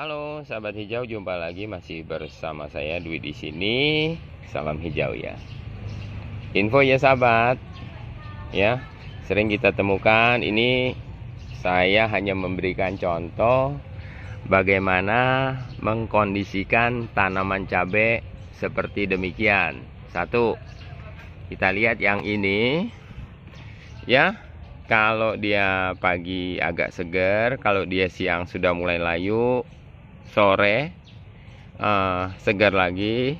Halo sahabat hijau, jumpa lagi masih bersama saya Dwi di sini. Salam hijau ya. Info ya sahabat. Ya, sering kita temukan ini saya hanya memberikan contoh bagaimana mengkondisikan tanaman cabai seperti demikian. Satu, kita lihat yang ini. Ya, kalau dia pagi agak seger, kalau dia siang sudah mulai layu, sore uh, segar lagi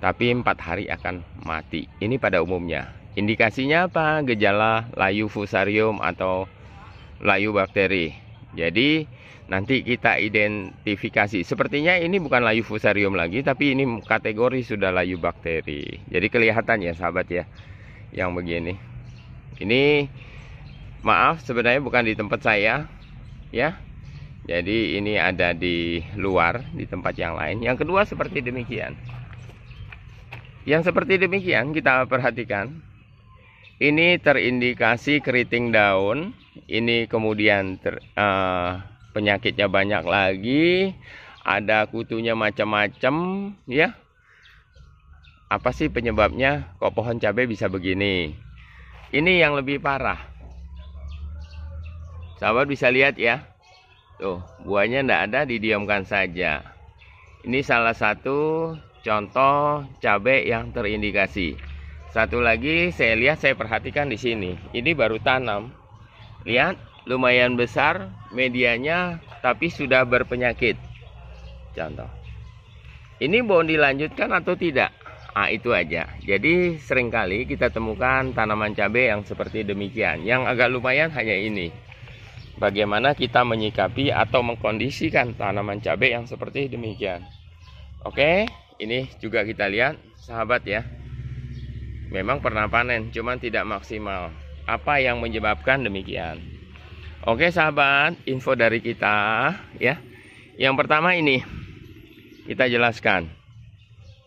tapi empat hari akan mati ini pada umumnya indikasinya apa gejala layu fusarium atau layu bakteri jadi nanti kita identifikasi sepertinya ini bukan layu fusarium lagi tapi ini kategori sudah layu bakteri jadi kelihatan ya sahabat ya yang begini ini maaf sebenarnya bukan di tempat saya ya jadi ini ada di luar di tempat yang lain yang kedua seperti demikian yang seperti demikian kita perhatikan ini terindikasi keriting daun ini kemudian ter, uh, penyakitnya banyak lagi ada kutunya macam-macam ya apa sih penyebabnya kok pohon cabai bisa begini ini yang lebih parah sahabat bisa lihat ya Tuh, buahnya tidak ada, didiamkan saja. Ini salah satu contoh cabai yang terindikasi. Satu lagi saya lihat, saya perhatikan di sini. Ini baru tanam. Lihat, lumayan besar medianya, tapi sudah berpenyakit. Contoh. Ini mau dilanjutkan atau tidak? Ah, itu aja. Jadi seringkali kita temukan tanaman cabai yang seperti demikian. Yang agak lumayan hanya ini bagaimana kita menyikapi atau mengkondisikan tanaman cabai yang seperti demikian. Oke, ini juga kita lihat, sahabat ya. Memang pernah panen, cuman tidak maksimal. Apa yang menyebabkan demikian? Oke, sahabat, info dari kita ya. Yang pertama ini kita jelaskan.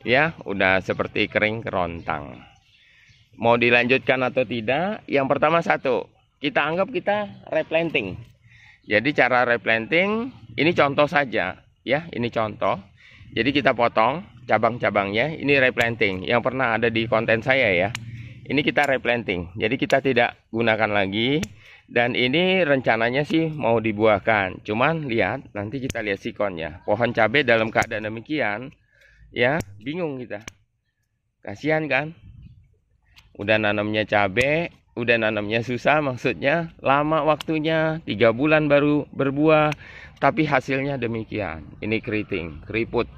Ya, udah seperti kering kerontang. Mau dilanjutkan atau tidak? Yang pertama satu, kita anggap kita replanting jadi cara replanting ini contoh saja ya, ini contoh. Jadi kita potong cabang-cabangnya, ini replanting yang pernah ada di konten saya ya. Ini kita replanting. Jadi kita tidak gunakan lagi dan ini rencananya sih mau dibuahkan. Cuman lihat nanti kita lihat sikonnya. Pohon cabai dalam keadaan demikian ya, bingung kita. Kasihan kan? Udah nanamnya cabai udah nanamnya susah maksudnya lama waktunya tiga bulan baru berbuah tapi hasilnya demikian ini keriting keriput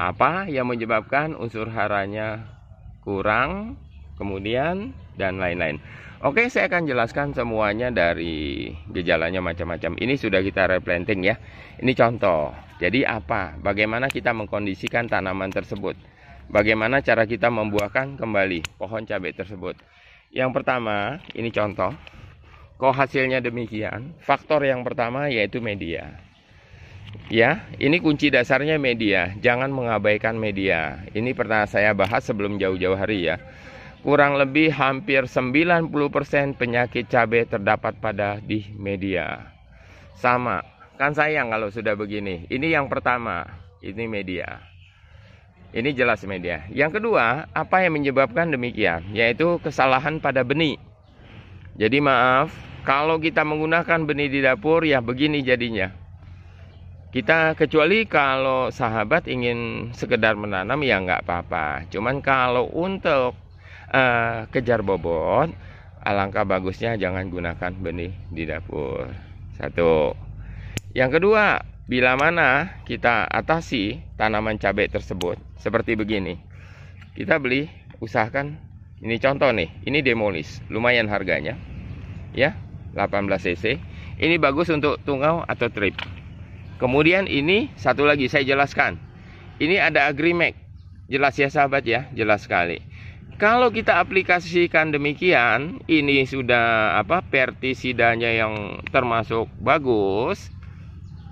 apa yang menyebabkan unsur haranya kurang kemudian dan lain-lain Oke saya akan jelaskan semuanya dari gejalanya macam-macam ini sudah kita replanting ya ini contoh jadi apa bagaimana kita mengkondisikan tanaman tersebut bagaimana cara kita membuahkan kembali pohon cabai tersebut yang pertama, ini contoh. Kok hasilnya demikian? Faktor yang pertama yaitu media. Ya, ini kunci dasarnya media. Jangan mengabaikan media. Ini pernah saya bahas sebelum jauh-jauh hari ya. Kurang lebih hampir 90% penyakit cabai terdapat pada di media. Sama, kan sayang kalau sudah begini. Ini yang pertama, ini media. Ini jelas media. Yang kedua, apa yang menyebabkan demikian? Yaitu kesalahan pada benih. Jadi maaf, kalau kita menggunakan benih di dapur ya begini jadinya. Kita kecuali kalau sahabat ingin sekedar menanam ya nggak apa-apa. Cuman kalau untuk uh, kejar bobot, alangkah bagusnya jangan gunakan benih di dapur. Satu. Yang kedua, bila mana kita atasi tanaman cabai tersebut, seperti begini kita beli usahakan ini contoh nih ini demolis lumayan harganya ya 18 cc ini bagus untuk tungau atau trip kemudian ini satu lagi saya jelaskan ini ada agrimax jelas ya sahabat ya jelas sekali kalau kita aplikasikan demikian ini sudah apa pertisidanya yang termasuk bagus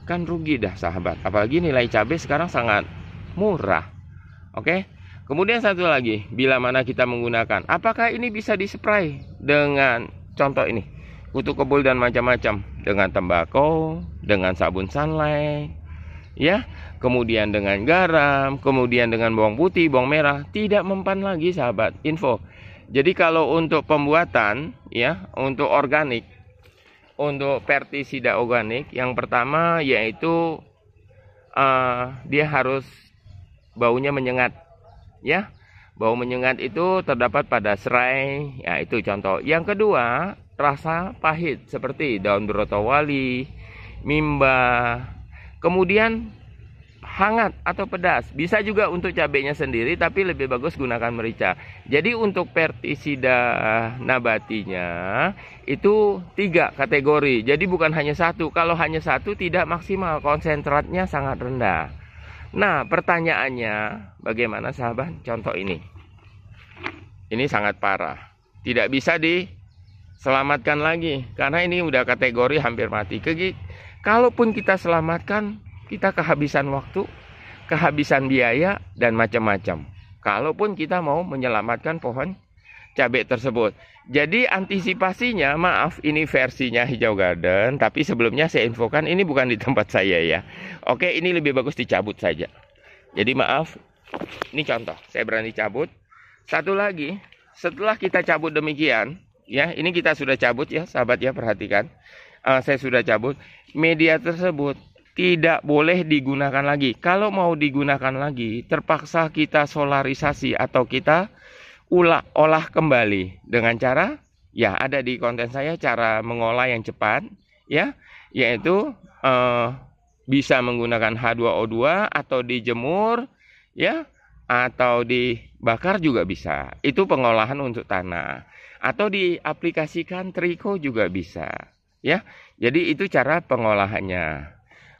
kan rugi dah sahabat apalagi nilai cabai sekarang sangat murah Oke. Kemudian satu lagi, bila mana kita menggunakan, apakah ini bisa dispray dengan contoh ini? Kutu kebul dan macam-macam dengan tembakau, dengan sabun sunlight, ya, kemudian dengan garam, kemudian dengan bawang putih, bawang merah, tidak mempan lagi sahabat. Info. Jadi kalau untuk pembuatan ya, untuk organik untuk pertisida organik yang pertama yaitu uh, dia harus baunya menyengat ya bau menyengat itu terdapat pada serai ya itu contoh yang kedua rasa pahit seperti daun brotowali mimba kemudian hangat atau pedas bisa juga untuk cabenya sendiri tapi lebih bagus gunakan merica jadi untuk pertisida nabatinya itu tiga kategori jadi bukan hanya satu kalau hanya satu tidak maksimal konsentratnya sangat rendah Nah, pertanyaannya bagaimana sahabat contoh ini? Ini sangat parah. Tidak bisa diselamatkan lagi karena ini udah kategori hampir mati. Kalaupun kita selamatkan, kita kehabisan waktu, kehabisan biaya dan macam-macam. Kalaupun kita mau menyelamatkan pohon cabai tersebut. Jadi antisipasinya, maaf ini versinya hijau garden, tapi sebelumnya saya infokan ini bukan di tempat saya ya. Oke, ini lebih bagus dicabut saja. Jadi maaf, ini contoh, saya berani cabut. Satu lagi, setelah kita cabut demikian, ya ini kita sudah cabut ya sahabat ya perhatikan. Uh, saya sudah cabut, media tersebut tidak boleh digunakan lagi. Kalau mau digunakan lagi, terpaksa kita solarisasi atau kita ulah olah kembali dengan cara ya ada di konten saya cara mengolah yang cepat ya yaitu eh, bisa menggunakan H2O2 atau dijemur ya atau dibakar juga bisa. Itu pengolahan untuk tanah. Atau diaplikasikan triko juga bisa. Ya. Jadi itu cara pengolahannya.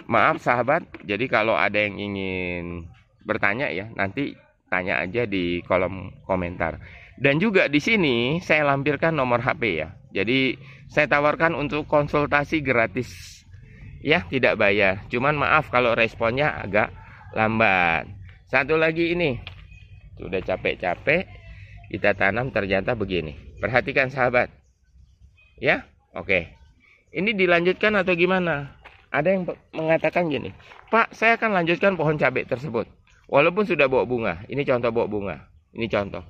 Maaf sahabat, jadi kalau ada yang ingin bertanya ya, nanti tanya aja di kolom komentar. Dan juga di sini saya lampirkan nomor HP ya. Jadi saya tawarkan untuk konsultasi gratis. Ya, tidak bayar. Cuman maaf kalau responnya agak lambat. Satu lagi ini. Sudah capek-capek kita tanam ternyata begini. Perhatikan sahabat. Ya? Oke. Ini dilanjutkan atau gimana? Ada yang mengatakan gini, "Pak, saya akan lanjutkan pohon cabai tersebut." Walaupun sudah bawa bunga. Ini contoh bawa bunga. Ini contoh.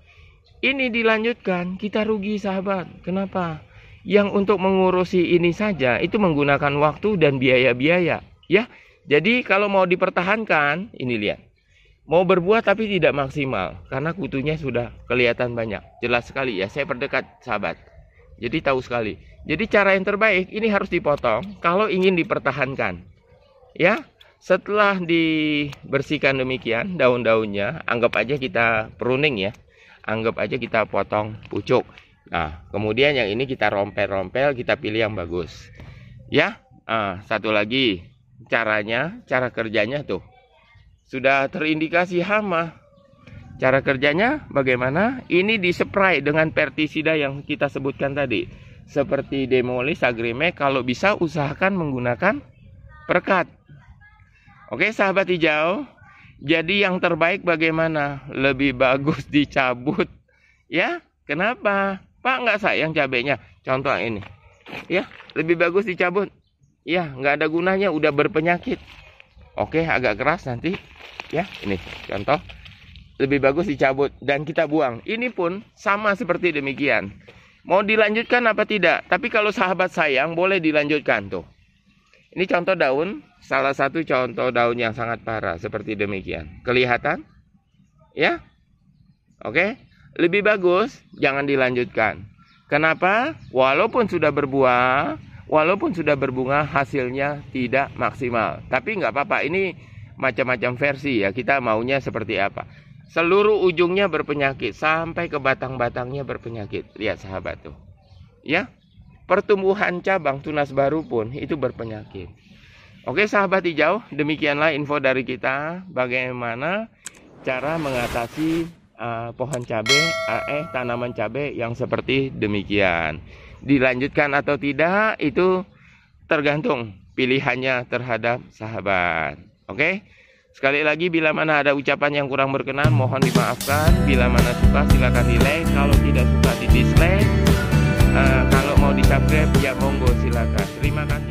Ini dilanjutkan, kita rugi sahabat. Kenapa? Yang untuk mengurusi ini saja itu menggunakan waktu dan biaya-biaya, ya. Jadi kalau mau dipertahankan, ini lihat. Mau berbuah tapi tidak maksimal karena kutunya sudah kelihatan banyak. Jelas sekali ya, saya perdekat sahabat. Jadi tahu sekali. Jadi cara yang terbaik ini harus dipotong kalau ingin dipertahankan. Ya, setelah dibersihkan demikian daun-daunnya, anggap aja kita pruning ya. Anggap aja kita potong pucuk. Nah, kemudian yang ini kita rompel-rompel, kita pilih yang bagus. Ya, nah, satu lagi caranya, cara kerjanya tuh. Sudah terindikasi hama. Cara kerjanya bagaimana? Ini dispray dengan pertisida yang kita sebutkan tadi. Seperti demolis agrime, kalau bisa usahakan menggunakan perkat Oke sahabat hijau, jadi yang terbaik bagaimana? Lebih bagus dicabut, ya? Kenapa? Pak nggak sayang cabenya. Contoh ini, ya lebih bagus dicabut. Ya nggak ada gunanya, udah berpenyakit. Oke agak keras nanti, ya ini contoh. Lebih bagus dicabut dan kita buang. Ini pun sama seperti demikian. Mau dilanjutkan apa tidak? Tapi kalau sahabat sayang boleh dilanjutkan tuh. Ini contoh daun, salah satu contoh daun yang sangat parah seperti demikian. Kelihatan? Ya? Oke? Lebih bagus jangan dilanjutkan. Kenapa? Walaupun sudah berbuah, walaupun sudah berbunga hasilnya tidak maksimal. Tapi nggak apa-apa, ini macam-macam versi ya. Kita maunya seperti apa? Seluruh ujungnya berpenyakit sampai ke batang-batangnya berpenyakit. Lihat sahabat tuh. Ya, pertumbuhan cabang tunas baru pun itu berpenyakit. Oke sahabat hijau, demikianlah info dari kita bagaimana cara mengatasi uh, pohon cabai uh, eh, eh tanaman cabai yang seperti demikian. Dilanjutkan atau tidak itu tergantung pilihannya terhadap sahabat. Oke. Sekali lagi bila mana ada ucapan yang kurang berkenan mohon dimaafkan. Bila mana suka silakan di like, kalau tidak suka di dislike. Uh, kalau mau di subscribe ya monggo silakan. Terima kasih.